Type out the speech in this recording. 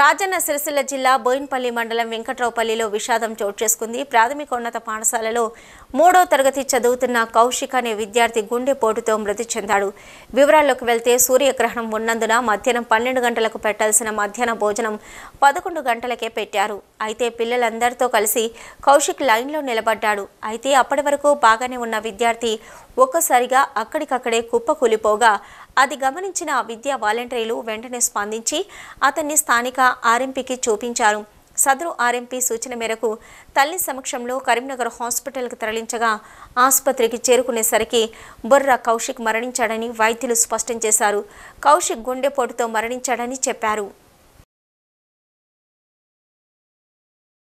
రాజన్న సిరిసిల్ల జిల్లా బోయిన్పల్లి మండలం వెంకట్రావుపల్లిలో విషాదం చోటు చేసుకుంది ప్రాథమికోన్నత పాఠశాలలో మూడో తరగతి చదువుతున్న కౌశిక్ అనే విద్యార్థి గుండెపోటుతో మృతి చెందాడు వివరాల్లోకి వెళ్తే సూర్యగ్రహణం ఉన్నందున మధ్యాహ్నం పన్నెండు గంటలకు పెట్టాల్సిన మధ్యాహ్న భోజనం పదకొండు గంటలకే పెట్టారు అయితే పిల్లలందరితో కలిసి కౌశిక్ లైన్లో నిలబడ్డాడు అయితే అప్పటి వరకు బాగానే ఉన్న విద్యార్థి ఒక్కసారిగా అక్కడికక్కడే కుప్పకూలిపోగా అది గమనించిన విద్యా వాలంటీర్లు వెంటనే స్పందించి అతన్ని స్థానిక ఆర్ఎంపీకి చూపించారు సదరు ఆర్ఎంపీ సూచన మేరకు తల్లి సమక్షంలో కరీంనగర్ హాస్పిటల్కు తరలించగా ఆసుపత్రికి చేరుకునేసరికి బుర్ర కౌశిక్ మరణించాడని వైద్యులు స్పష్టం చేశారు కౌశిక్ గుండెపోటుతో మరణించాడని చెప్పారు